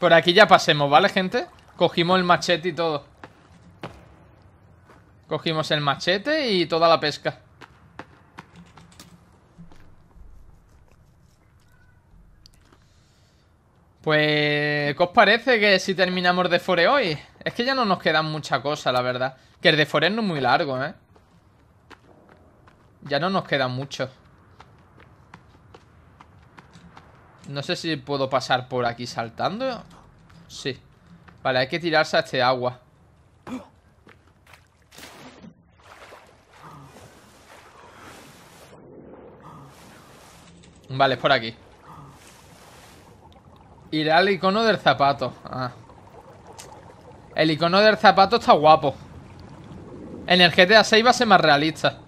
Por aquí ya pasemos, ¿vale, gente? Cogimos el machete y todo Cogimos el machete y toda la pesca Pues, ¿qué os parece que si terminamos de fore hoy? Es que ya no nos quedan mucha cosa, la verdad Que el de fore no es muy largo, ¿eh? Ya no nos queda mucho No sé si puedo pasar por aquí saltando Sí Vale, hay que tirarse a este agua Vale, es por aquí Ir al icono del zapato ah. El icono del zapato está guapo En el GTA 6 va a ser más realista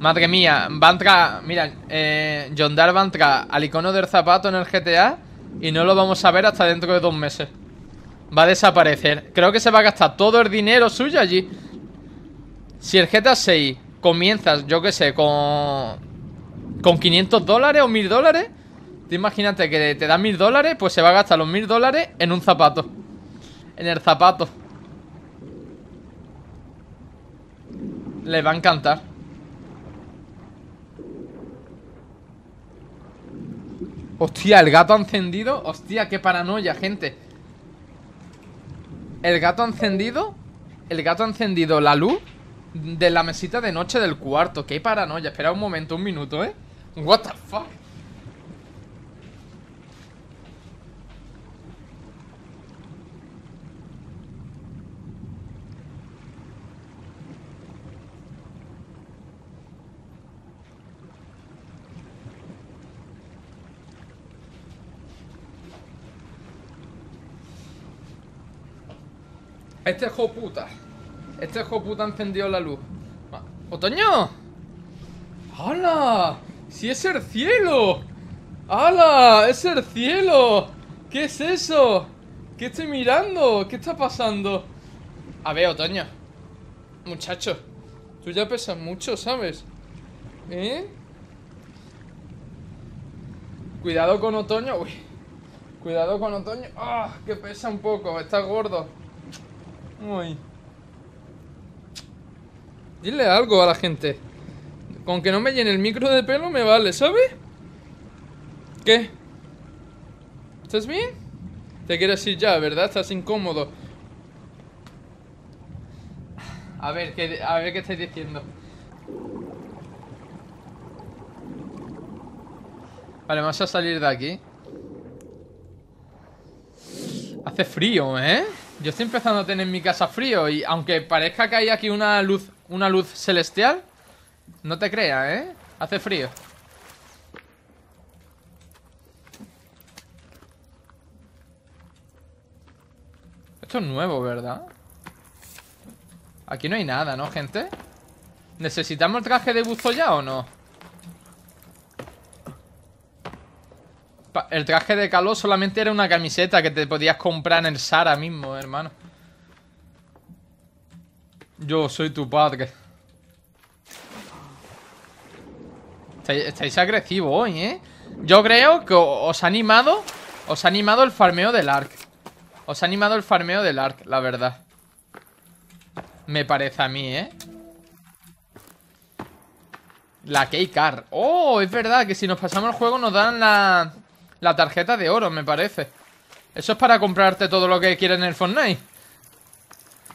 Madre mía, va a entrar... Mira, eh, Dar va a entrar al icono del zapato en el GTA y no lo vamos a ver hasta dentro de dos meses. Va a desaparecer. Creo que se va a gastar todo el dinero suyo allí. Si el GTA 6 comienzas, yo qué sé, con... Con 500 dólares o 1000 dólares Te imagínate que te da 1000 dólares Pues se va a gastar los 1000 dólares en un zapato En el zapato Le va a encantar Hostia, el gato ha encendido Hostia, qué paranoia, gente El gato ha encendido El gato ha encendido la luz De la mesita de noche del cuarto Qué paranoia, espera un momento, un minuto, eh What the fuck Este hijo puta. Este hijo puta encendió la luz. ¡Otoño! ¡Hala! ¡Si es el cielo! ¡Hala! ¡Es el cielo! ¿Qué es eso? ¿Qué estoy mirando? ¿Qué está pasando? A ver, Otoño. Muchacho. Tú ya pesas mucho, ¿sabes? ¿Eh? Cuidado con Otoño. Uy. Cuidado con Otoño. ¡Ah! que pesa un poco. Está gordo. Uy. Dile algo a la gente. Con que no me llene el micro de pelo me vale, ¿sabes? ¿Qué? ¿Estás bien? Te quieres ir ya, ¿verdad? Estás incómodo. A ver, ¿qué, a ver qué estáis diciendo. Vale, vamos a salir de aquí. Hace frío, ¿eh? Yo estoy empezando a tener mi casa frío y aunque parezca que hay aquí una luz, una luz celestial, no te creas, ¿eh? Hace frío. Esto es nuevo, ¿verdad? Aquí no hay nada, ¿no, gente? ¿Necesitamos el traje de buzo ya o no? el traje de calor solamente era una camiseta que te podías comprar en el Sara mismo, hermano. Yo soy tu padre. Estáis, agresivos hoy, ¿eh? Yo creo que os ha animado Os ha animado el farmeo del arc Os ha animado el farmeo del arc, la verdad Me parece a mí, ¿eh? La Car, ¡Oh! Es verdad que si nos pasamos el juego nos dan la... La tarjeta de oro, me parece. Eso es para comprarte todo lo que quieras en el Fortnite.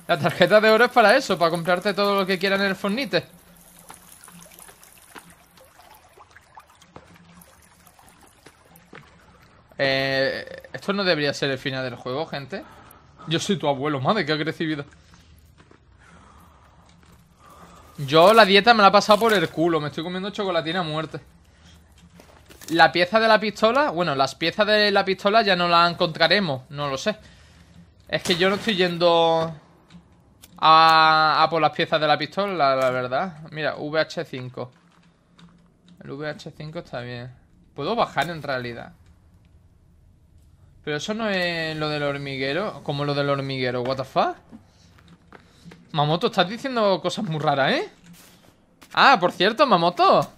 La tarjeta de oro es para eso, para comprarte todo lo que quieras en el Fortnite. Eh, esto no debería ser el final del juego, gente. Yo soy tu abuelo, madre, que recibido. Yo la dieta me la he pasado por el culo. Me estoy comiendo chocolatina a muerte. La pieza de la pistola, bueno, las piezas de la pistola ya no las encontraremos, no lo sé. Es que yo no estoy yendo a, por las piezas de la pistola, la, verdad. Mira, VH5. El VH5 está bien. Puedo bajar en realidad. Pero eso no es lo del hormiguero, como lo del hormiguero, what the fuck? Mamoto, estás diciendo cosas muy raras, ¿eh? Ah, por cierto, Mamoto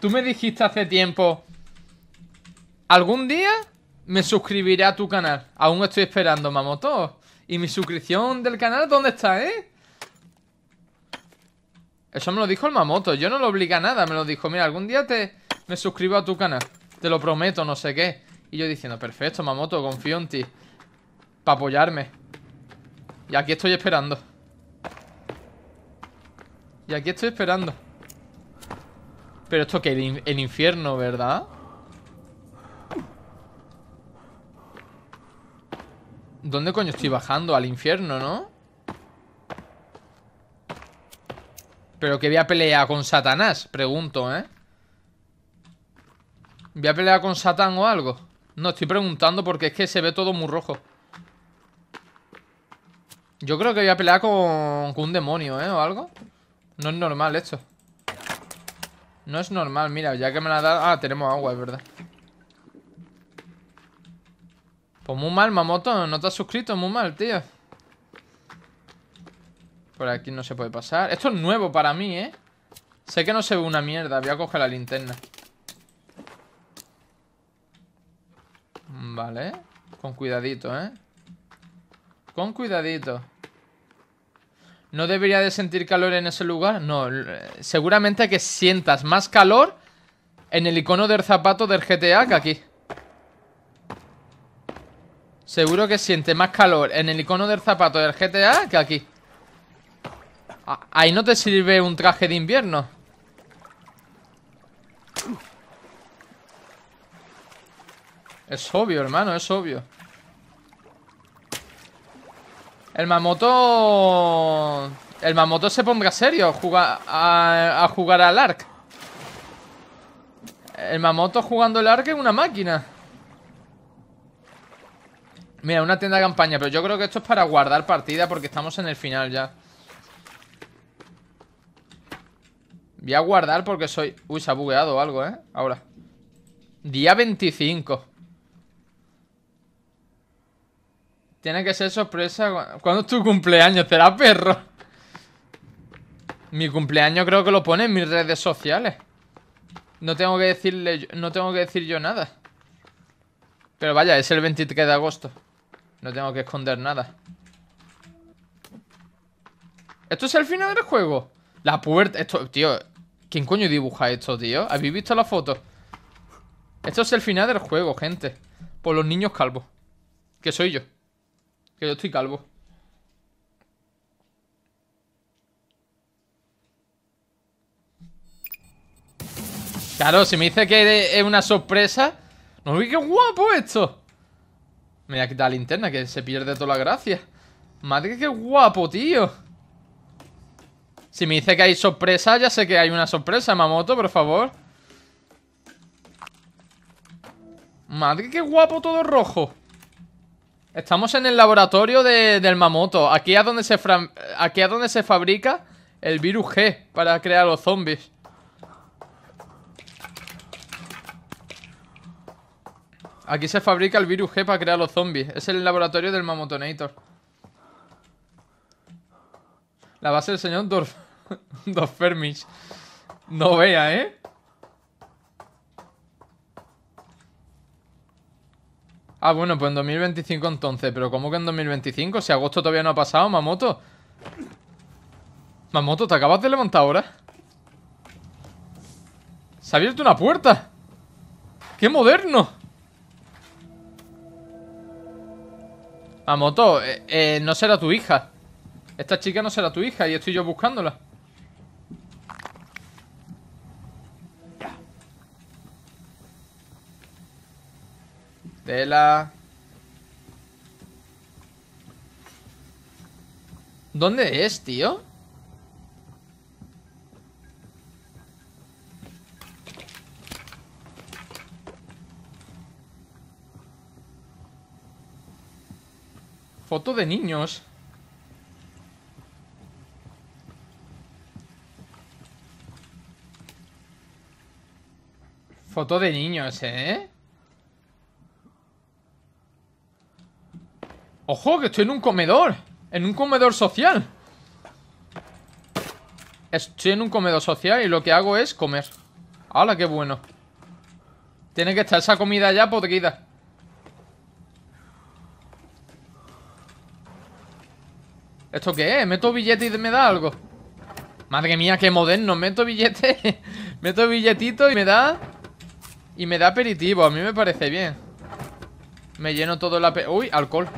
Tú me dijiste hace tiempo, algún día me suscribiré a tu canal. Aún estoy esperando, Mamoto. ¿Y mi suscripción del canal dónde está, eh? Eso me lo dijo el Mamoto. Yo no lo obliga a nada. Me lo dijo, mira, algún día te me suscribo a tu canal. Te lo prometo, no sé qué. Y yo diciendo, perfecto, Mamoto, confío en ti. Para apoyarme. Y aquí estoy esperando. Y aquí estoy esperando. Pero esto que el, el infierno, ¿verdad? ¿Dónde coño estoy bajando? Al infierno, ¿no? Pero que voy a pelear con Satanás, pregunto, ¿eh? ¿Voy a pelear con Satán o algo? No, estoy preguntando porque es que se ve todo muy rojo. Yo creo que voy a pelear con, con un demonio, ¿eh? O algo. No es normal esto. No es normal, mira, ya que me la ha dado... Ah, tenemos agua, es verdad. Pues muy mal, Mamoto, no te has suscrito, muy mal, tío. Por aquí no se puede pasar. Esto es nuevo para mí, ¿eh? Sé que no se ve una mierda, voy a coger la linterna. Vale, con cuidadito, ¿eh? Con cuidadito. ¿No debería de sentir calor en ese lugar? No, seguramente que sientas más calor en el icono del zapato del GTA que aquí. Seguro que siente más calor en el icono del zapato del GTA que aquí. Ahí no te sirve un traje de invierno. Es obvio, hermano, es obvio. El Mamoto... El Mamoto se pondrá serio a, jugar al ARC. El Mamoto jugando el ARC es una máquina. Mira, una tienda de campaña, pero yo creo que esto es para guardar partida porque estamos en el final ya. Voy a guardar porque soy... Uy, se ha bugueado algo, ¿eh? Ahora. Día 25. Tiene que ser sorpresa. ¿Cuándo es tu cumpleaños? ¿Será perro? Mi cumpleaños creo que lo pone en mis redes sociales. No tengo que decirle, no tengo que decir yo nada. Pero vaya, es el 23 de agosto. No tengo que esconder nada. ¿Esto es el final del juego? La puerta... Esto, tío... ¿Quién coño dibuja esto, tío? ¿Habéis visto la foto? Esto es el final del juego, gente. Por los niños calvos. Que soy yo. Que yo estoy calvo. Claro, si me dice que es una sorpresa... ¡No vi qué guapo esto! Me voy a la linterna, que se pierde toda la gracia. Madre, qué guapo, tío. Si me dice que hay sorpresa, ya sé que hay una sorpresa, Mamoto, por favor. Madre, qué guapo todo rojo. Estamos en el laboratorio del Mamoto. Aquí es, donde se aquí es donde se fabrica el virus G para crear los zombies. Aquí se fabrica el virus G para crear los zombies. Es el laboratorio del Mamotonator. La base del señor Dos Fermis. No vea, ¿eh? Ah, bueno, pues en 2025 entonces. Pero ¿cómo que en 2025? Si agosto todavía no ha pasado, Mamoto. Mamoto, ¿te acabas de levantar ahora? Se ha abierto una puerta. ¡Qué moderno! Mamoto, eh, eh, no será tu hija. Esta chica no será tu hija y estoy yo buscándola. ¿Dónde es, tío? Foto de niños. Foto de niños, ¿eh? ¡Ojo, que estoy en un comedor! En un comedor social Estoy en un comedor social y lo que hago es comer ¡Hala, qué bueno! Tiene que estar esa comida ya podrida ¿Esto qué es? ¿Meto billete y me da algo? Madre mía, qué moderno Meto billete Meto billetito y me da Y me da aperitivo A mí me parece bien Me lleno todo el... Uy, alcohol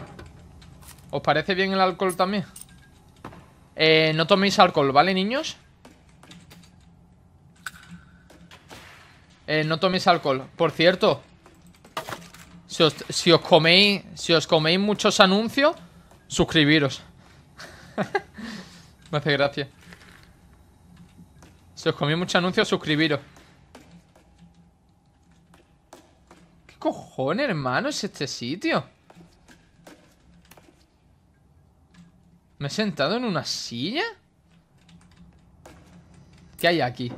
¿Os parece bien el alcohol también? Eh, no toméis alcohol, ¿vale, niños? Eh, no toméis alcohol. Por cierto, si os, coméis. Si os coméis muchos anuncios, suscribiros. Me hace gracia. Si os coméis muchos anuncios, suscribiros. ¿Qué cojones, hermano, es este sitio? ¿Me he sentado en una silla? ¿Qué hay aquí?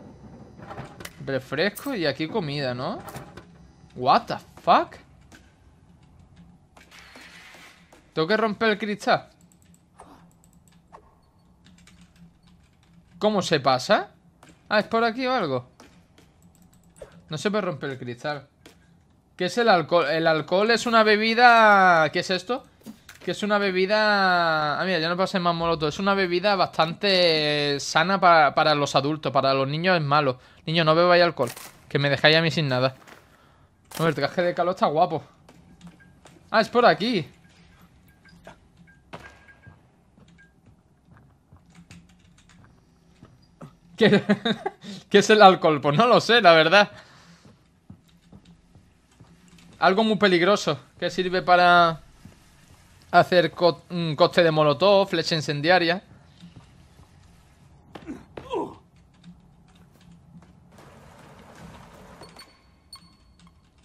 Refresco y aquí comida, ¿no? What the fuck? ¿Tengo que romper el cristal? ¿Cómo se pasa? Ah, ¿es por aquí o algo? No se puede romper el cristal ¿Qué es el alcohol? El alcohol es una bebida... ¿Qué es esto? Que es una bebida... Ah, mira, ya no puedo ser más moloto. Es una bebida bastante sana para, los adultos. Para los niños es malo. Niño, no bebáis alcohol. Que me dejáis a mí sin nada. el traje de calor está guapo. Ah, es por aquí. ¿Qué es el alcohol? Pues no lo sé, la verdad. Algo muy peligroso que sirve para hacer un coste de molotov, flecha incendiaria.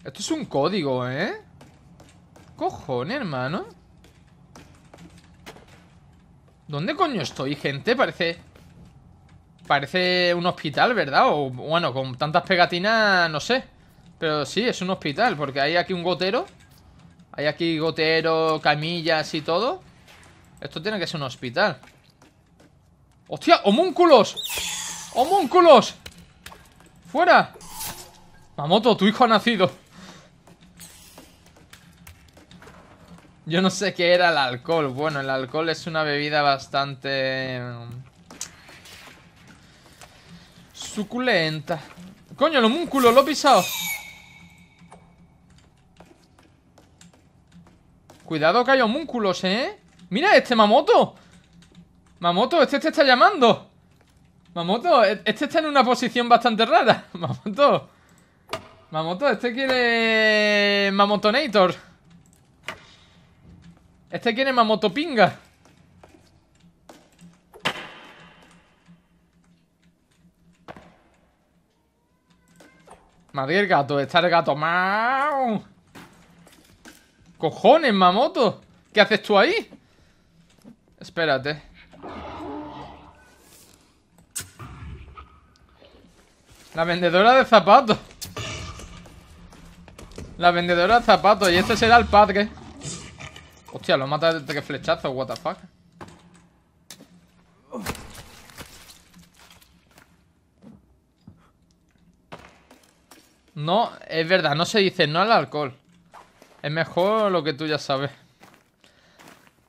Esto es un código, ¿eh? Cojones, hermano. ¿Dónde coño estoy, gente? Parece... Parece un hospital, ¿verdad? O bueno, con tantas pegatinas, no sé. Pero sí, es un hospital, porque hay aquí un gotero... Hay aquí gotero, camillas y todo Esto tiene que ser un hospital ¡Hostia! ¡Homúnculos! ¡Homúnculos! ¡Fuera! Mamoto, tu hijo ha nacido Yo no sé qué era el alcohol Bueno, el alcohol es una bebida bastante... Mm, suculenta Coño, el homúnculo, lo he pisado Cuidado que hay homúnculos, ¿eh? ¡Mira este Mamoto! Mamoto, este te está llamando Mamoto, e-, este está en una posición bastante rara Mamoto Mamoto, este quiere... Mamotonator Este quiere Mamotopinga Madre el gato, está el gato ¡Mau! ¡Cojones, Mamoto! ¿Qué haces tú ahí? Espérate La vendedora de zapatos La vendedora de zapatos Y este será el padre Hostia, lo mata de tres flechazos, what the fuck No, es verdad, no se dice no al alcohol es mejor lo que tú ya sabes.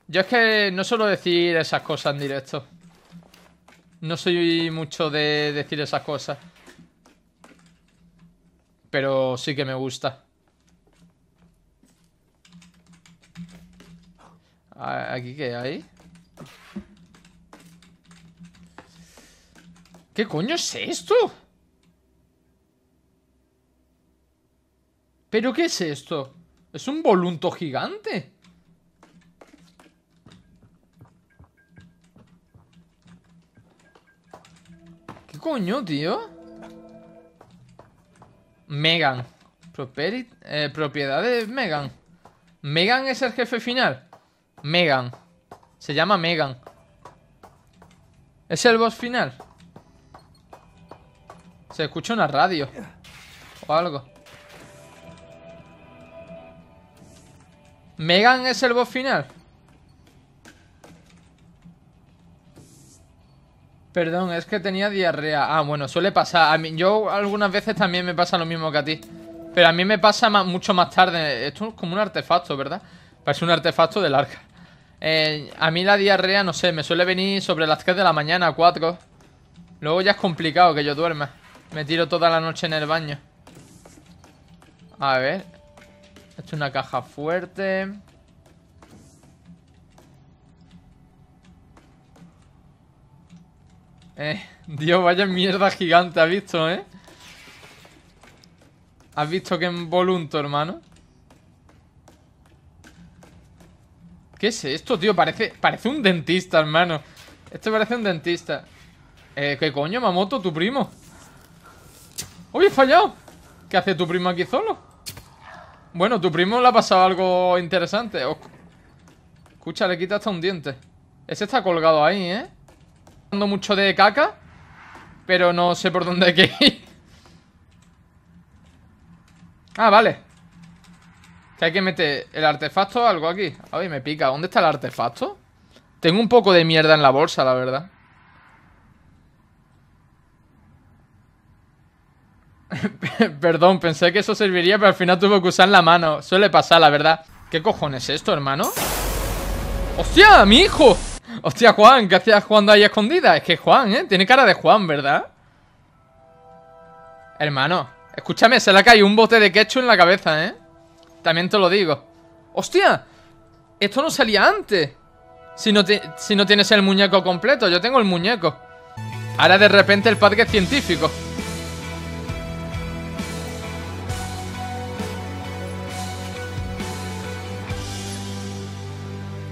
Yo es que no suelo decir esas cosas en directo. No soy mucho de decir esas cosas. Pero sí que me gusta. ¿Aquí qué hay? ¿Qué coño es esto? ¿Pero qué es esto? Es un volunto gigante. ¿Qué coño, tío? Megan. Eh, propiedad de Megan. Megan es el jefe final. Megan. Se llama Megan. Es el boss final. Se escucha una radio. O algo. ¿Megan es el boss final? Perdón, es que tenía diarrea. Ah, bueno, suele pasar. A mí, yo algunas veces también me pasa lo mismo que a ti. Pero a mí me pasa mucho más tarde. Esto es como un artefacto, ¿verdad? Parece un artefacto del arca. Eh, a mí la diarrea, no sé, me suele venir sobre las 3 de la mañana, 4. Luego ya es complicado que yo duerma. Me tiro toda la noche en el baño. A ver. He hecho una caja fuerte. Eh, Dios, vaya mierda gigante, ¿has visto, eh? ¿Has visto que volunto, hermano? ¿Qué es esto, tío? Parece, parece un dentista, hermano. Esto parece un dentista. Eh, ¿Qué coño, Mamoto, tu primo? ¡Hoy he fallado! ¿Qué hace tu primo aquí solo? Bueno, tu primo le ha pasado algo interesante. Escucha, le quita hasta un diente. Ese está colgado ahí, ¿eh? Dando mucho de caca, pero no sé por dónde hay que ir. ah, vale. Que hay que meter el artefacto o algo aquí. Ay, me pica. ¿Dónde está el artefacto? Tengo un poco de mierda en la bolsa, la verdad. Perdón, pensé que eso serviría, pero al final tuve que usar la mano. Suele pasar, la verdad. ¿Qué cojones es esto, hermano? ¡Hostia, mi hijo! Hostia, Juan, ¿qué hacías jugando ahí escondida? Es que Juan, ¿eh? Tiene cara de Juan, ¿verdad? Hermano, escúchame, se le ha caído un bote de ketchup en la cabeza, ¿eh? También te lo digo. ¡Hostia! Esto no salía antes. Si no, si no tienes el muñeco completo, yo tengo el muñeco. Ahora de repente el padre es científico.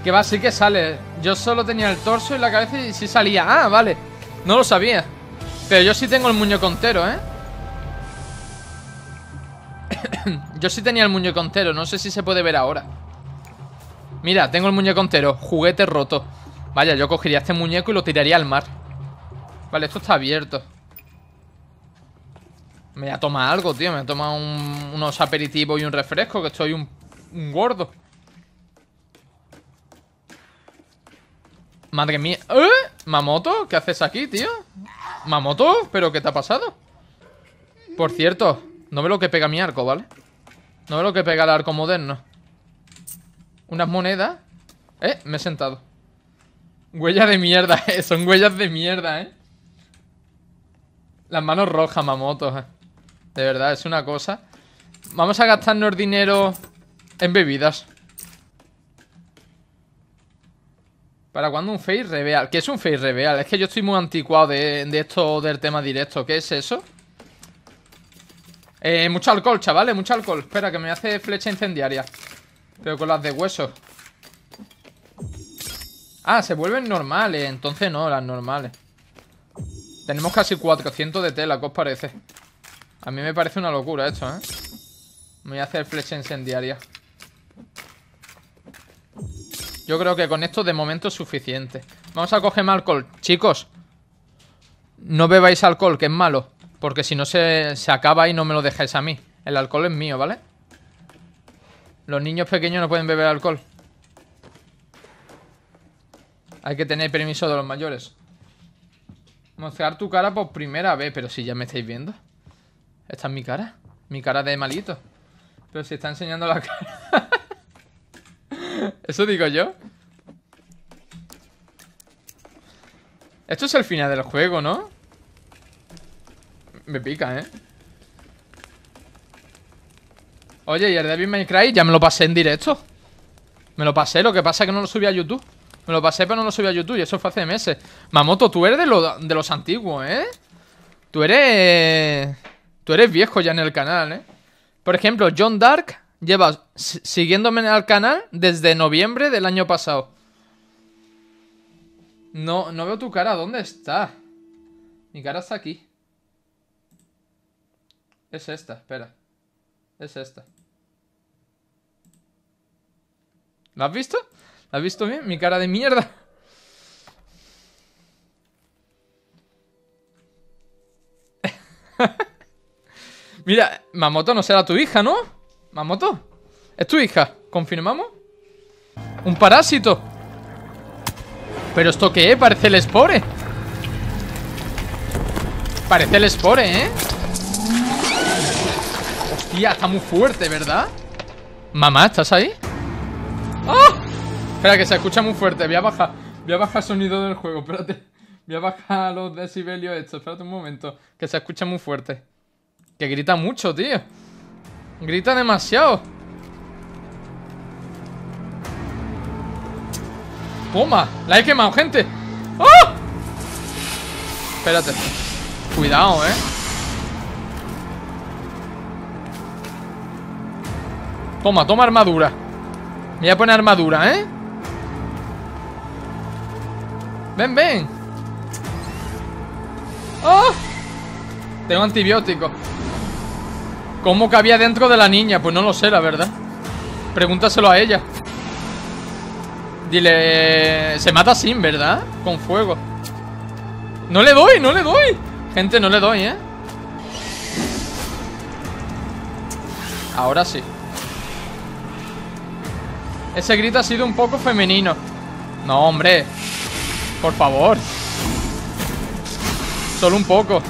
Que va, sí que sale. Yo solo tenía el torso y la cabeza y sí salía. Ah, vale. No lo sabía. Pero yo sí tengo el muñeco entero, ¿eh? yo sí tenía el muñeco entero. No sé si se puede ver ahora. Mira, tengo el muñeco entero. Juguete roto. Vaya, yo cogería este muñeco y lo tiraría al mar. Vale, esto está abierto. Me voy a tomar algo, tío. Me voy a tomar unos aperitivos y un refresco, que estoy un gordo. Madre mía. ¿Eh? ¿Mamoto? ¿Qué haces aquí, tío? ¿Mamoto? ¿Pero qué te ha pasado? Por cierto, no veo lo que pega mi arco, ¿vale? No veo lo que pega el arco moderno. Unas monedas. Eh, me he sentado. Huellas de mierda, eh. Son huellas de mierda, eh. Las manos rojas, Mamoto eh. De verdad, es una cosa. Vamos a gastarnos dinero en bebidas. ¿Para cuándo un face reveal? ¿Qué es un face reveal? Es que yo estoy muy anticuado de, esto del tema directo. ¿Qué es eso? Eh, mucho alcohol, chavales, mucho alcohol. Espera, que me hace flecha incendiaria. Pero con las de hueso. Ah, se vuelven normales. Entonces no, las normales. Tenemos casi 400 de tela, ¿qué os parece? A mí me parece una locura esto, ¿eh? Me voy a hacer flecha incendiaria. Yo creo que con esto de momento es suficiente. Vamos a coger más alcohol. Chicos, no bebáis alcohol, que es malo. Porque si no se, acaba y no me lo dejáis a mí. El alcohol es mío, ¿vale? Los niños pequeños no pueden beber alcohol. Hay que tener permiso de los mayores. Mostrar tu cara por primera vez. Pero si ya me estáis viendo. Esta es mi cara. Mi cara de malito. Pero si está enseñando la cara. Eso digo yo. Esto es el final del juego, ¿no? Me pica, ¿eh? Oye, y el Devil May Cry ya me lo pasé en directo. Me lo pasé, lo que pasa es que no lo subí a YouTube. Me lo pasé, pero no lo subí a YouTube y eso fue hace meses. Mamoto, tú eres de, de los antiguos, ¿eh? Tú eres... Tú eres viejo ya en el canal, ¿eh? Por ejemplo, John Dark Llevas siguiéndome al canal desde noviembre del año pasado. No, no veo tu cara, ¿dónde está? Mi cara está aquí. Es esta, espera. Es esta. ¿La has visto? ¿La has visto bien? Mi cara de mierda. Mira, Mamoto no será tu hija, ¿no? ¿Mamoto? ¿Es tu hija? ¿Confirmamos? Un parásito ¿Pero esto qué Parece el Spore Parece el Spore, ¿eh? Hostia, está muy fuerte, ¿verdad? Mamá, ¿estás ahí? ¡Oh! Espera, que se escucha muy fuerte Voy a bajar Voy a bajar sonido del juego, espérate Voy a bajar los decibelios esto Espérate un momento Que se escucha muy fuerte Que grita mucho, tío Grita demasiado. ¡Puma! La he quemado, gente. ¡Oh! Espérate. Cuidado, eh. Toma, toma armadura. Me voy a poner armadura, ¿eh? Ven, ven. ¡Oh! Tengo antibiótico. ¿Cómo cabía dentro de la niña? Pues no lo sé, la verdad Pregúntaselo a ella Dile... Se mata sin, ¿verdad? Con fuego ¡No le doy! ¡No le doy! Gente, no le doy, ¿eh? Ahora sí Ese grito ha sido un poco femenino No, hombre Por favor Solo un poco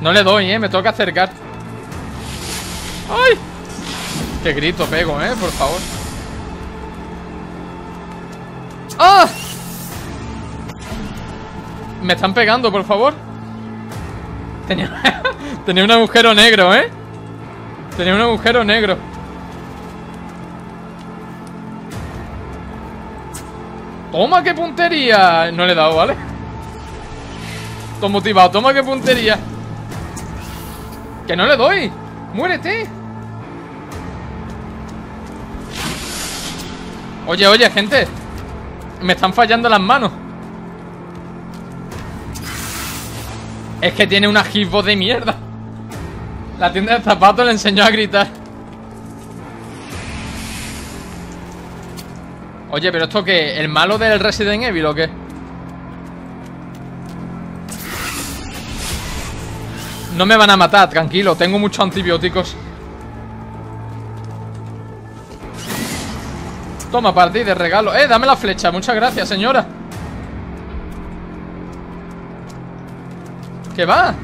no le doy, eh, me toca acercar ¡Ay! Qué grito pego, eh, por favor ¡Ah! Me están pegando, por favor Tenía, Tenía un agujero negro, eh Tenía un agujero negro Toma, qué puntería No le he dado, ¿vale? Todo motivado, toma, qué puntería ¡Que no le doy! ¡Muérete! Oye, oye, gente Me están fallando las manos Es que tiene una hitbox de mierda La tienda de zapatos le enseñó a gritar Oye, pero esto que ¿El malo del Resident Evil o qué? No me van a matar, tranquilo. Tengo muchos antibióticos. Toma, para ti, de regalo. Eh, dame la flecha. Muchas gracias, señora. ¿Qué va?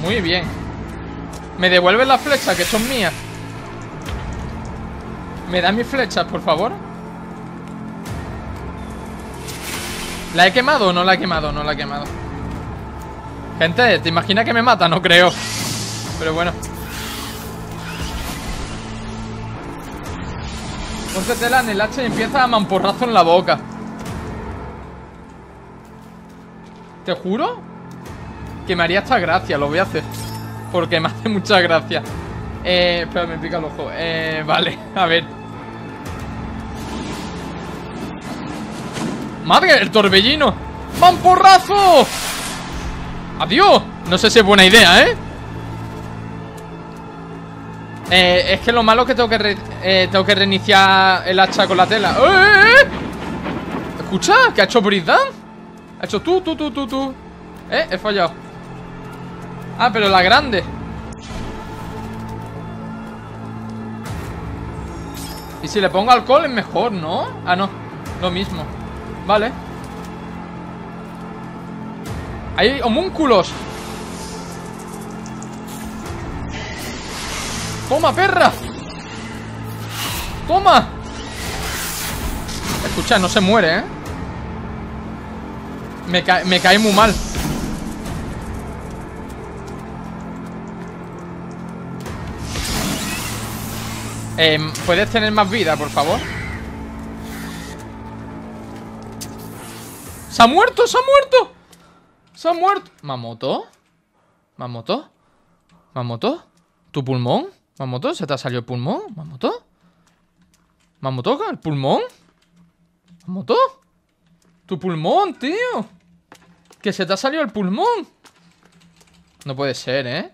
Muy bien. ¿Me devuelve la flecha? que son mías? ¿Me da mis flechas, por favor? ¿La he quemado o no la he quemado? No la he quemado. Gente, ¿te imaginas que me mata? No creo. Pero bueno. Ponte tela en el hacha y empieza a mamporrazo en la boca. Te juro que me haría esta gracia, lo voy a hacer. Porque me hace mucha gracia. Eh, espera, me pica el ojo. Eh, vale, a ver. ¡Madre, el torbellino! porrazo! ¡Adiós! No sé si es buena idea, ¿eh? ¿eh? es que lo malo es que tengo que, eh, tengo que reiniciar el hacha con la tela. ¡Eh! eh ¿Escucha? ¿Qué ha hecho Brizdan? Ha hecho tú, tú, tú, tú, tú. Eh, he fallado. Ah, pero la grande. Y si le pongo alcohol es mejor, ¿no? Ah, no. Lo mismo. Vale Hay homúnculos Toma, perra Toma Escucha, no se muere, eh me, me cae muy mal Eh, ¿Puedes tener más vida, por favor? ¡Se ha muerto! ¡Se ha muerto! ¡Se ha muerto! ¿Mamoto? ¿Mamoto? ¿Mamoto? ¿Tu pulmón? ¿Mamoto? ¿Se te ha salido el pulmón? ¿Mamoto? ¿Mamoto? ¿El pulmón? ¿Mamoto? ¡Tu pulmón, tío! ¡Que se te ha salido el pulmón! No puede ser, ¿eh?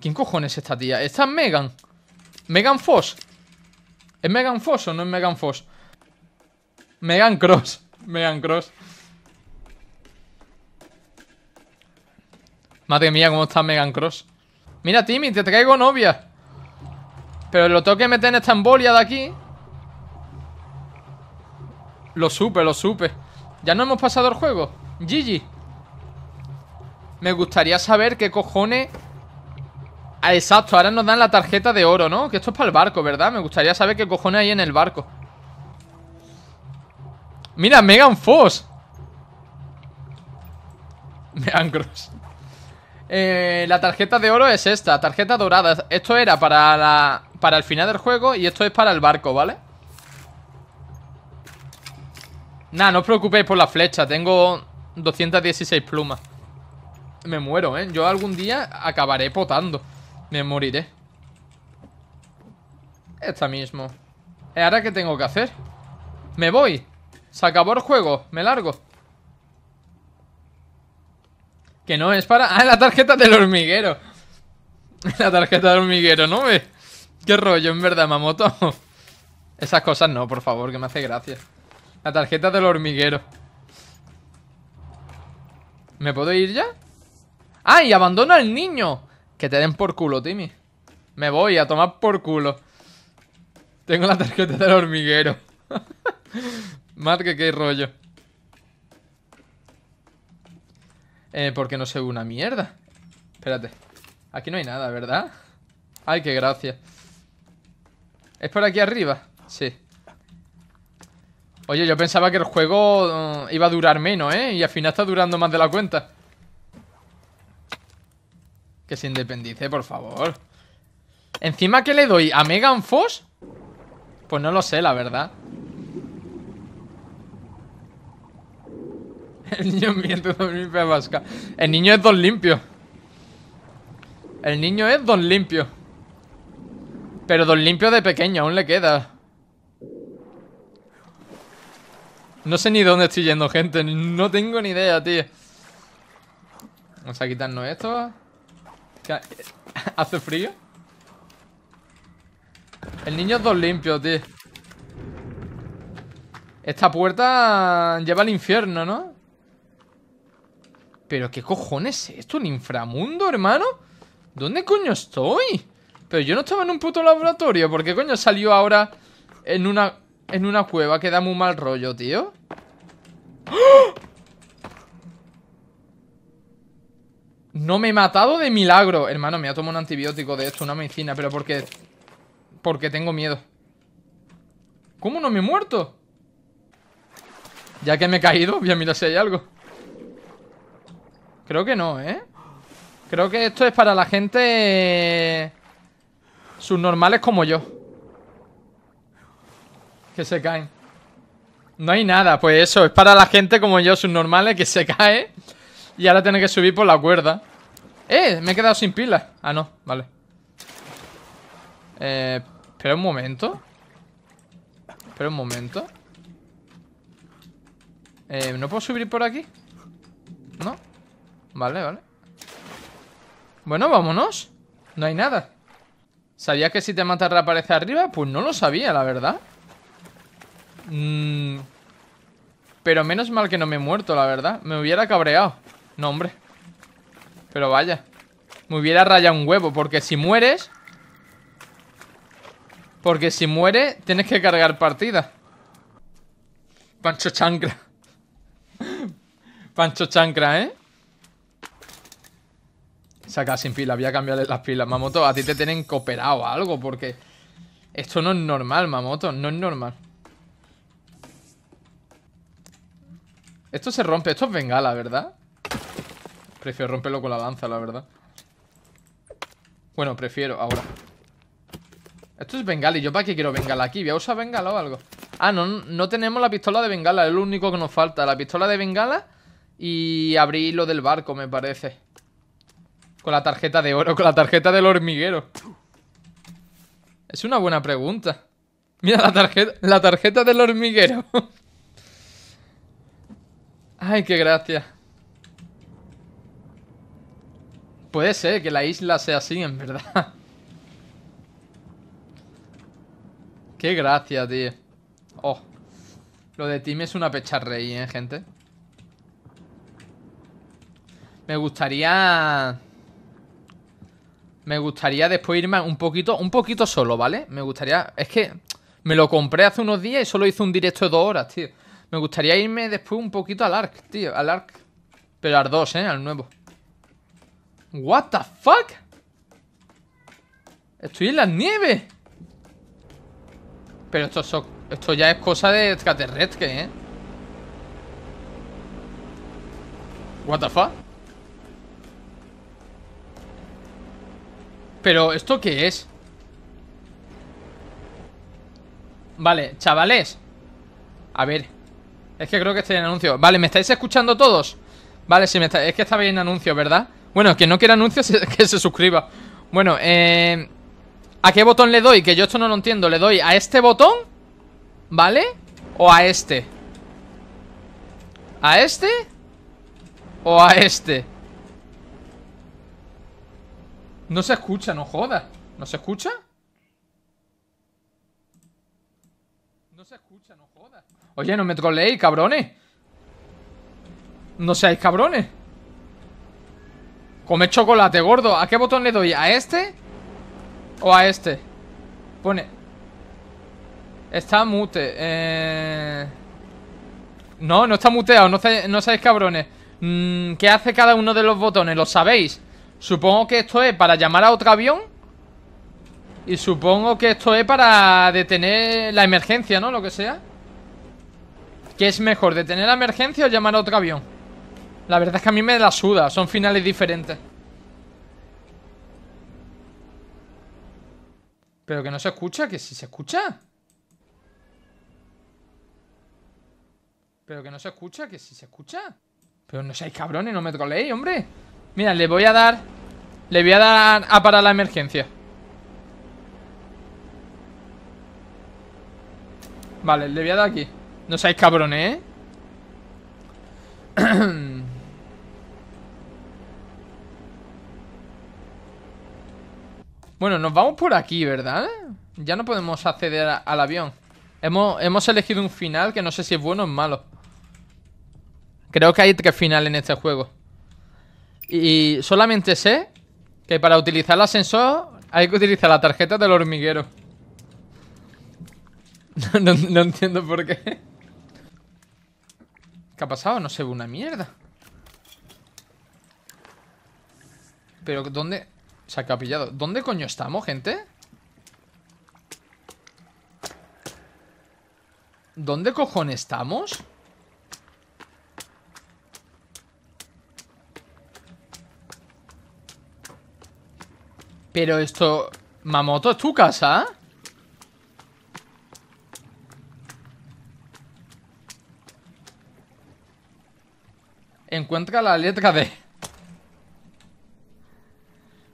¿Quién cojones es esta tía? Esta es Megan Megan Foss ¿Es Megan Foss o no es Megan Foss? Megan Cross Megan Cross Madre mía, cómo está Megan Cross. Mira, Timmy, te traigo novia. Pero lo tengo que meter en esta embolia de aquí. Lo supe, lo supe. Ya no hemos pasado el juego. Gigi. Me gustaría saber qué cojones... Ah, exacto, ahora nos dan la tarjeta de oro, ¿no? Que esto es para el barco, ¿verdad? Me gustaría saber qué cojones hay en el barco. Mira, Megan Foss. Megan Cross eh, la tarjeta de oro es esta, tarjeta dorada. Esto era para, la, para el final del juego y esto es para el barco, ¿vale? Nah, no os preocupéis por la flecha, tengo 216 plumas. Me muero, ¿eh? Yo algún día acabaré potando. Me moriré. Esta mismo. ¿Ahora qué tengo que hacer? Me voy. Se acabó el juego. Me largo. Que no es para... Ah, la tarjeta del hormiguero. La tarjeta del hormiguero, ¿no? ve, eh, Qué rollo, en verdad, Mamoto. Esas cosas no, por favor, que me hace gracia. La tarjeta del hormiguero. ¿Me puedo ir ya? ¡Ah, y abandona al niño! Que te den por culo, Timmy. Me voy a tomar por culo. Tengo la tarjeta del hormiguero. que qué rollo. Eh, porque no sé, una mierda. Espérate. Aquí no hay nada, ¿verdad? Ay, qué gracia. ¿Es por aquí arriba? Sí. Oye, yo pensaba que el juego mm, iba a durar menos, ¿eh? Y al final está durando más de la cuenta. Que se independice, por favor. Encima que le doy a Megan Foss? pues no lo sé, la verdad. El niño miente El niño es dos limpio. El niño es don limpio. Pero don limpio de pequeño, aún le queda. No sé ni dónde estoy yendo, gente. No tengo ni idea, tío. Vamos a quitarnos esto. ¿Hace frío? El niño es dos limpio, tío. Esta puerta lleva al infierno, ¿no? ¿Pero qué cojones es esto? ¿Un inframundo, hermano? ¿Dónde coño estoy? Pero yo no estaba en un puto laboratorio ¿Por qué coño salió ahora en una, en una cueva que da muy mal rollo, tío? ¡Ah! No me he matado de milagro Hermano, me ha tomado un antibiótico de esto, una medicina Pero porque... Porque tengo miedo ¿Cómo no me he muerto? Ya que me he caído, voy a mirar si hay algo Creo que no, ¿eh? Creo que esto es para la gente... Subnormales como yo. Que se caen. No hay nada, pues eso. Es para la gente como yo, subnormales, que se cae. Y ahora tiene que subir por la cuerda. ¡Eh! Me he quedado sin pilas. Ah, no. Vale. Eh... Espera un momento. Espera un momento. Eh, ¿No puedo subir por aquí? ¿No? Vale, vale Bueno, vámonos No hay nada ¿Sabías que si te matas reaparece arriba? Pues no lo sabía, la verdad mm. Pero menos mal que no me he muerto, la verdad Me hubiera cabreado No, hombre Pero vaya Me hubiera rayado un huevo Porque si mueres Porque si mueres Tienes que cargar partida Pancho Chancra Pancho Chancra, ¿eh? Saca sin pila, voy a cambiarle las pilas. Mamoto, a ti te tienen cooperado algo porque... Esto no es normal, Mamoto, no es normal. Esto se rompe, esto es bengala, ¿verdad? Prefiero romperlo con la lanza, la verdad. Bueno, prefiero, ahora. Esto es bengala, ¿y yo para qué quiero bengala aquí? ¿Voy a usar bengala o algo? Ah, no, no tenemos la pistola de bengala, es lo único que nos falta. La pistola de bengala y abrir lo del barco, me parece. Con la tarjeta de oro, con la tarjeta del hormiguero. Es una buena pregunta. Mira la tarjeta, la tarjeta del hormiguero. Ay, qué gracia. Puede ser que la isla sea así, en verdad. Qué gracia, tío. Oh. Lo de Tim es una pecharrey, ¿eh, gente? Me gustaría... Me gustaría después irme un poquito, un poquito solo, ¿vale? Me gustaría... Es que me lo compré hace unos días y solo hice un directo de dos horas, tío. Me gustaría irme después un poquito al ARC, tío. Al ARC. Pero al 2, ¿eh? Al nuevo. ¿What the fuck? Estoy en las nieves. Pero esto, esto ya es cosa de extraterrestre, ¿eh? ¿What the fuck? ¿Pero esto qué es? Vale, chavales A ver Es que creo que estoy en anuncio Vale, ¿me estáis escuchando todos? Vale, sí, me es que estaba en anuncio, ¿verdad? Bueno, quien no quiera anuncios que se suscriba Bueno, eh... ¿A qué botón le doy? Que yo esto no lo entiendo ¿Le doy a este botón? ¿Vale? ¿O a este? ¿A este? ¿O a este? No se escucha, no joda, ¿No se escucha? No se escucha, no jodas. Oye, no me troleéis, cabrones. No seáis cabrones. Come chocolate, gordo. ¿A qué botón le doy? ¿A este? ¿O a este? Pone... Está mute. Eh. No, no está muteado. No, seáis cabrones. Mm, ¿Qué hace cada uno de los botones? ¿Lo sabéis? Supongo que esto es para llamar a otro avión Y supongo que esto es para detener la emergencia, ¿no? Lo que sea ¿Qué es mejor? ¿Detener la emergencia o llamar a otro avión? La verdad es que a mí me la suda Son finales diferentes Pero que no se escucha, que si se escucha Pero que no se escucha, que si se escucha Pero no seáis cabrones, no me troleéis, hombre Mira, le voy a dar... Le voy a dar a para la emergencia. Vale, le voy a dar aquí. No seáis cabrones, ¿eh? Bueno, nos vamos por aquí, ¿verdad? Ya no podemos acceder al avión hemos, hemos, elegido un final que no sé si es bueno o malo Creo que hay tres finales en este juego y solamente sé que para utilizar el ascensor hay que utilizar la tarjeta del hormiguero. No, entiendo por qué. ¿Qué ha pasado? No se ve una mierda. Pero ¿dónde? Se ha pillado. ¿Dónde coño estamos, gente? ¿Dónde cojones estamos? Pero esto... Mamoto, ¿es tu casa? Encuentra la letra D.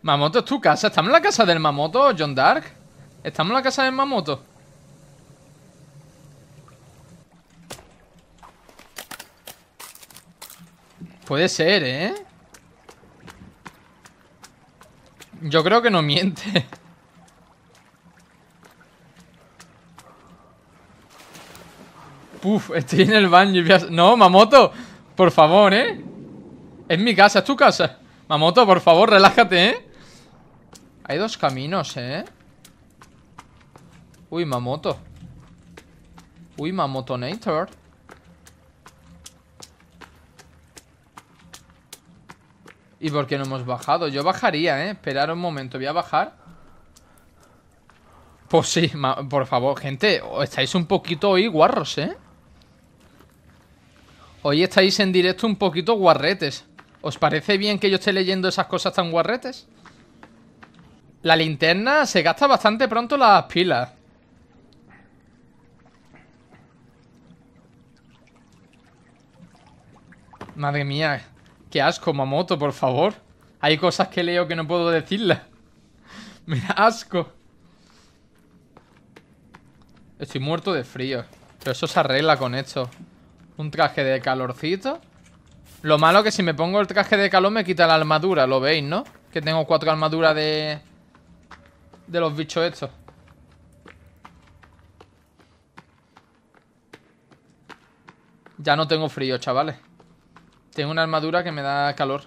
Mamoto, ¿es tu casa? ¿Estamos en la casa del Mamoto, John Dark? ¿Estamos en la casa del Mamoto? Puede ser, ¿eh? Yo creo que no miente. Puf, estoy en el baño y No, Mamoto, por favor, ¿eh? Es mi casa, es tu casa. Mamoto, por favor, relájate, ¿eh? Hay dos caminos, ¿eh? Uy, Mamoto. Uy, Mamotonator. ¿Y por qué no hemos bajado? Yo bajaría, ¿eh? Esperar un momento, voy a bajar Pues sí, por favor, gente Estáis un poquito hoy guarros, ¿eh? Hoy estáis en directo un poquito guarretes ¿Os parece bien que yo esté leyendo esas cosas tan guarretes? La linterna se gasta bastante pronto las pilas Madre mía Qué asco, Mamoto, por favor. Hay cosas que leo que no puedo decirle Mira asco. Estoy muerto de frío. Pero eso se arregla con esto. Un traje de calorcito. Lo malo que si me pongo el traje de calor me quita la armadura. Lo veis, ¿no? Que tengo cuatro armaduras de... De los bichos estos. Ya no tengo frío, chavales. Tengo una armadura que me da calor.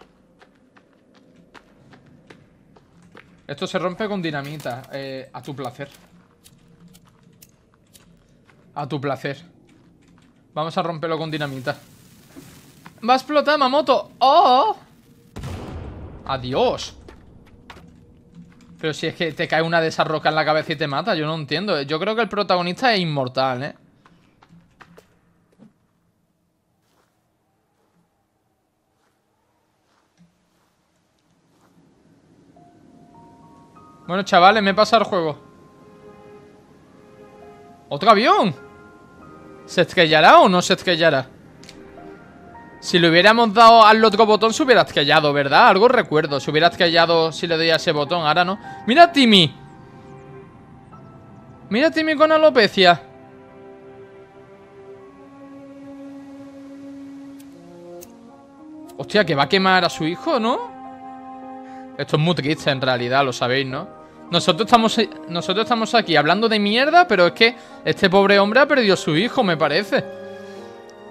Esto se rompe con dinamita. Eh, a tu placer. A tu placer. Vamos a romperlo con dinamita. ¡Va a explotar, Mamoto! ¡Oh! ¡Adiós! Pero si es que te cae una de esas rocas en la cabeza y te mata, yo no entiendo. Yo creo que el protagonista es inmortal, ¿eh? Bueno, chavales, me he pasado el juego. ¡Otro avión! ¿Se estrellará o no se estrellará? Si le hubiéramos dado al otro botón se hubiera estrellado, ¿verdad? Algo recuerdo, se hubiera estrellado si le doy a ese botón, ahora no ¡Mira a Timmy! ¡Mira a Timmy con alopecia! Hostia, que va a quemar a su hijo, ¿no? Esto es muy triste en realidad, lo sabéis, ¿no? Nosotros estamos, eh, nosotros estamos aquí hablando de mierda, pero es que este pobre hombre ha perdido su hijo, me parece.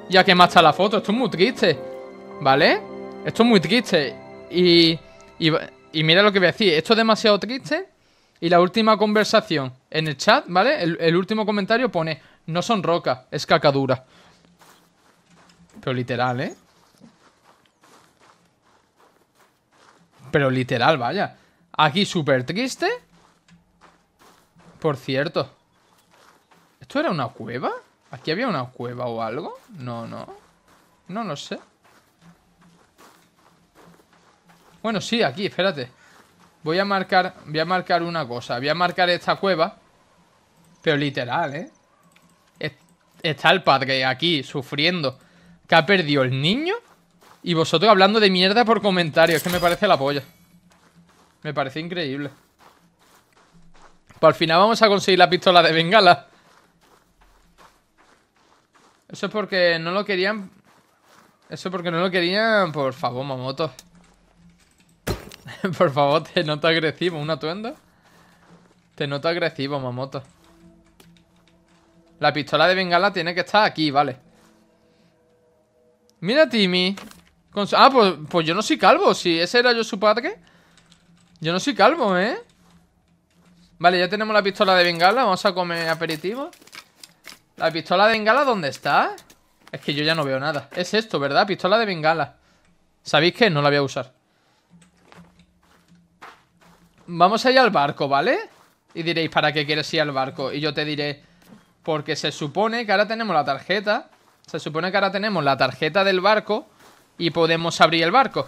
Ya que más está la foto, esto es muy triste. ¿Vale? Esto es muy triste. Y, y, mira lo que voy a decir, esto es demasiado triste. Y la última conversación en el chat, ¿vale? El, el último comentario pone, no son rocas, es cacadura. Pero literal, ¿eh? Pero literal, vaya. Aquí súper triste. Por cierto. ¿Esto era una cueva? ¿Aquí había una cueva o algo? No, no. No lo sé. Bueno, sí, aquí, espérate. Voy a marcar, voy a marcar una cosa. Voy a marcar esta cueva. Pero literal, ¿eh? Está el padre aquí, sufriendo. Que ha perdido el niño. Y vosotros hablando de mierda por comentarios. Que me parece la polla. Me parece increíble. Pues al final vamos a conseguir la pistola de bengala. Eso es porque no lo querían... Eso es porque no lo querían... Por favor, mamoto por favor, te noto agresivo. Una atuendo? Te noto agresivo, mamoto La pistola de bengala tiene que estar aquí, vale. Mira, Timmy. Ah, pues, pues yo no soy calvo. Si ese era yo su padre... Yo no soy calvo, ¿eh? Vale, ya tenemos la pistola de bengala Vamos a comer aperitivo ¿La pistola de bengala dónde está? Es que yo ya no veo nada Es esto, ¿verdad? Pistola de bengala ¿Sabéis qué? No la voy a usar Vamos a ir al barco, ¿vale? Y diréis, ¿para qué quieres ir al barco? Y yo te diré Porque se supone que ahora tenemos la tarjeta Se supone que ahora tenemos la tarjeta del barco Y podemos abrir el barco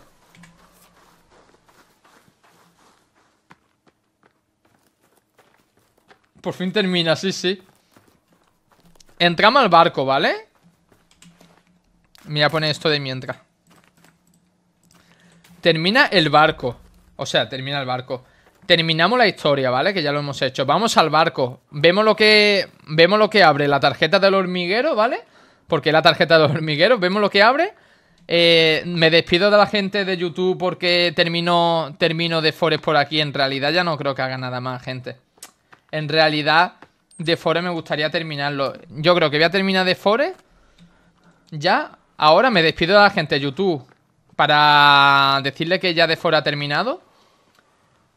Por fin termina, sí, sí. Entramos al barco, ¿vale? Mira, pone esto de mientras. Termina el barco. O sea, termina el barco. Terminamos la historia, ¿vale? Que ya lo hemos hecho. Vamos al barco. Vemos lo que. Vemos lo que abre. La tarjeta del hormiguero, ¿vale? Porque la tarjeta del hormiguero. Vemos lo que abre. Eh, me despido de la gente de YouTube porque termino, termino de Forest por aquí. En realidad ya no creo que haga nada más, gente en realidad de Fore me gustaría terminarlo. Yo creo que voy a terminar de Fore. Ya, ahora me despido de la gente de YouTube para decirle que ya de Fore ha terminado.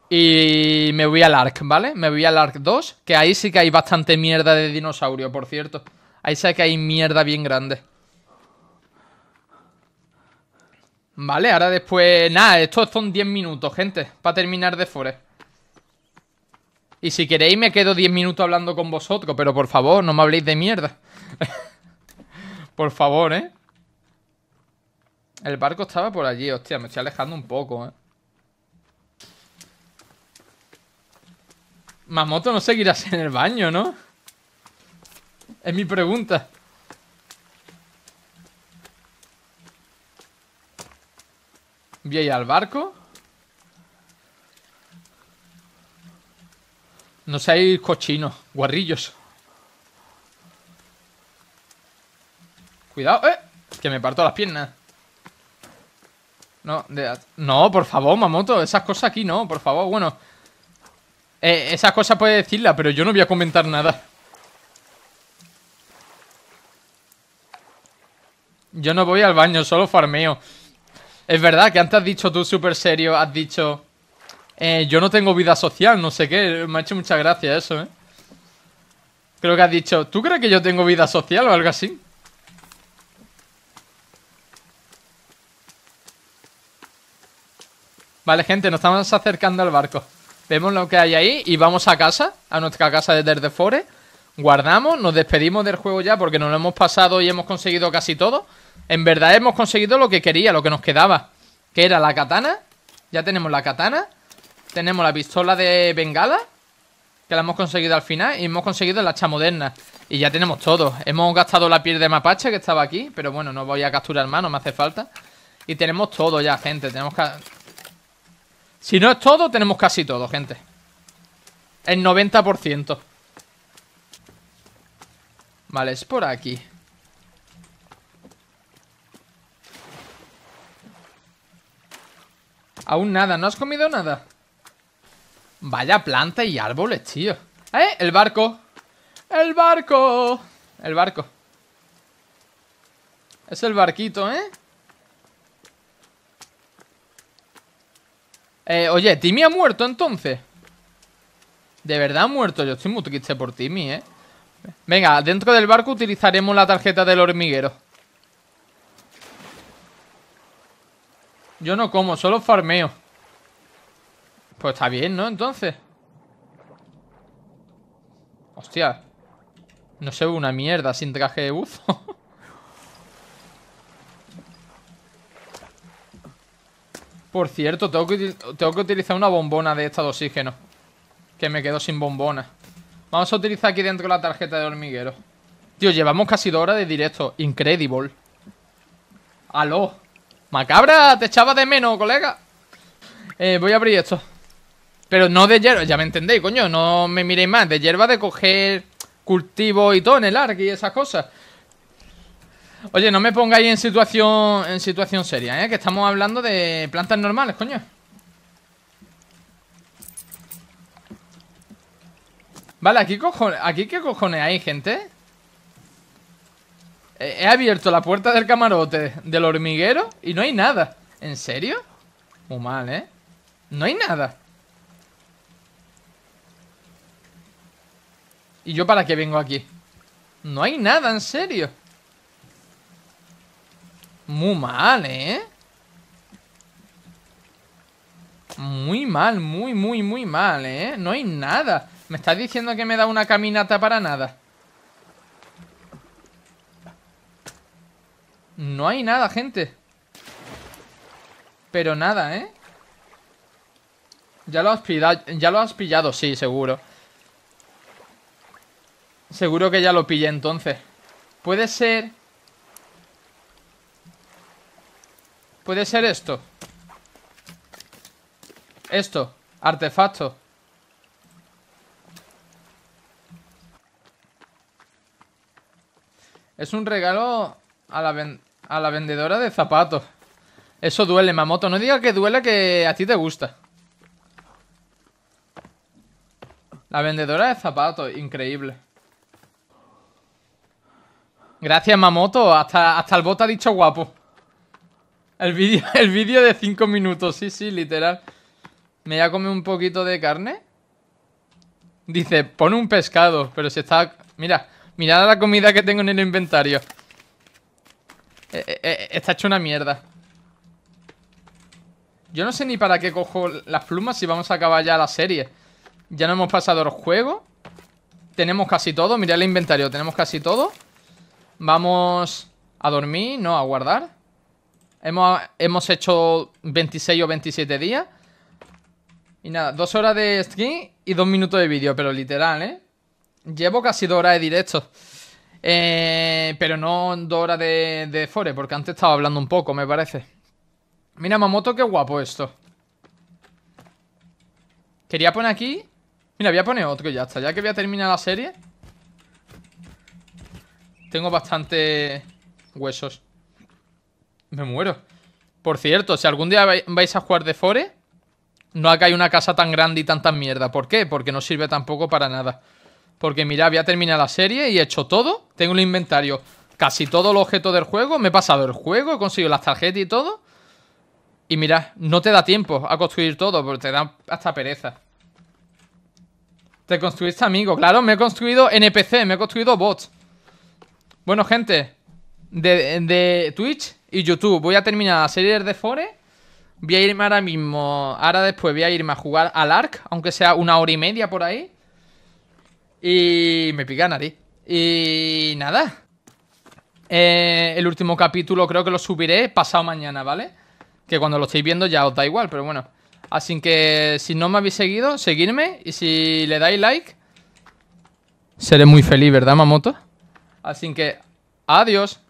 Y me voy al Ark, ¿vale? Me voy al Ark 2, que ahí sí que hay bastante mierda de dinosaurio, por cierto. Ahí sí que hay mierda bien grande. Vale, ahora después... Nada, estos son 10 minutos, gente, para terminar de Fore. Y si queréis me quedo 10 minutos hablando con vosotros, pero por favor, no me habléis de mierda. por favor, ¿eh? El barco estaba por allí, hostia, me estoy alejando un poco, ¿eh? Mamoto no seguirás en el baño, ¿no? Es mi pregunta. Voy a ir al barco. No hay cochinos, guarrillos. Cuidado, eh. Que me parto las piernas. No, no, por favor, Mamoto. Esas cosas aquí no, por favor. Bueno. Eh, esas cosas puedes decirlas, pero yo no voy a comentar nada. Yo no voy al baño, solo farmeo. Es verdad que antes has dicho tú súper serio, has dicho... Eh, yo no tengo vida social, no sé qué. Me ha hecho mucha gracia eso, ¿eh? Creo que has dicho, ¿tú crees que yo tengo vida social o algo así? Vale, gente, nos estamos acercando al barco. Vemos lo que hay ahí y vamos a casa, a nuestra casa de Desde Guardamos, nos despedimos del juego ya porque nos lo hemos pasado y hemos conseguido casi todo. En verdad hemos conseguido lo que quería, lo que nos quedaba, que era la katana. Ya tenemos la katana. Tenemos la pistola de bengala Que la hemos conseguido al final Y hemos conseguido la hacha moderna Y ya tenemos todo Hemos gastado la piel de mapache que estaba aquí Pero bueno, no voy a capturar más, no me hace falta Y tenemos todo ya, gente Tenemos que. Si no es todo, tenemos casi todo, gente El 90% Vale, es por aquí Aún nada, ¿no has comido nada? Vaya planta y árboles, tío. ¡Eh! El barco. El barco. El barco. Es el barquito, ¿eh? Eh, oye, Timmy ha muerto entonces. De verdad ha muerto. Yo estoy muy triste por Timmy, ¿eh? Venga, dentro del barco utilizaremos la tarjeta del hormiguero. Yo no como, solo farmeo. Pues está bien, ¿no? Entonces. Hostia. No se ve una mierda sin traje de buzo. Por cierto, tengo que, tengo que utilizar una bombona de esta de oxígeno. Que me quedo sin bombona. Vamos a utilizar aquí dentro la tarjeta de hormiguero. Tío, llevamos casi dos horas de directo. Incredible. Aló. Macabra, te echaba de menos, colega. Eh, voy a abrir esto. Pero no de hierba, ya me entendéis, coño, no me miréis más. De hierba de coger cultivo y todo en el arc y esas cosas. Oye, no me pongáis en situación en situación seria, ¿eh? Que estamos hablando de plantas normales, coño. Vale, aquí cojones, aquí qué cojones hay, gente. Eh, he abierto la puerta del camarote del hormiguero y no hay nada. ¿En serio? Muy mal, ¿eh? No hay nada. ¿Y yo para qué vengo aquí? No hay nada, en serio. Muy mal, ¿eh? Muy mal, muy, muy, muy mal, ¿eh? No hay nada. Me estás diciendo que me da una caminata para nada. No hay nada, gente. Pero nada, ¿eh? Ya lo has pillado, ya lo has pillado sí, seguro. Seguro que ya lo pillé entonces. Puede ser... Puede ser esto. Esto. Artefacto. Es un regalo a la, a la vendedora de zapatos. Eso duele, Mamoto. No diga que duele que a ti te gusta. La vendedora de zapatos. Increíble. Gracias, Mamoto. Hasta, hasta el bot ha dicho guapo. El vídeo el de 5 minutos, sí, sí, literal. Me voy a comer un poquito de carne. Dice, pon un pescado, pero si está... Mira, mirad la comida que tengo en el inventario. Eh, eh, eh, está hecho una mierda. Yo no sé ni para qué cojo las plumas si vamos a acabar ya la serie. Ya no hemos pasado los juegos Tenemos casi todo, mirad el inventario, tenemos casi todo. Vamos a dormir, no, a guardar. Hemos, hecho 26 o 27 días. Y nada, dos horas de skin y dos minutos de vídeo, pero literal, ¿eh? Llevo casi dos horas de directo. Eh, pero no dos horas de, de fore, porque antes estaba hablando un poco, me parece. Mira, Mamoto, qué guapo esto. Quería poner aquí... Mira, voy a poner otro y ya está. Ya que voy a terminar la serie... Tengo bastante huesos. Me muero. Por cierto, si algún día vais a jugar de Fore, no hay una casa tan grande y tanta mierda. ¿Por qué? Porque no sirve tampoco para nada. Porque mira, había terminado la serie y he hecho todo. Tengo el inventario. Casi todo el objeto del juego. Me he pasado el juego, he conseguido las tarjetas y todo. Y mira, no te da tiempo a construir todo, porque te da hasta pereza. Te construiste amigo, claro, me he construido NPC, me he construido bots. Bueno, gente, de, Twitch y YouTube voy a terminar la serie de Fore. Voy a irme ahora mismo, ahora después voy a irme a jugar al Ark aunque sea una hora y media por ahí. Y me pica nariz. Y nada. Eh, el último capítulo creo que lo subiré pasado mañana, ¿vale? Que cuando lo estéis viendo ya os da igual, pero bueno. Así que si no me habéis seguido, seguidme. Y si le dais like, seré muy feliz, ¿verdad, Mamoto? Así que, adiós.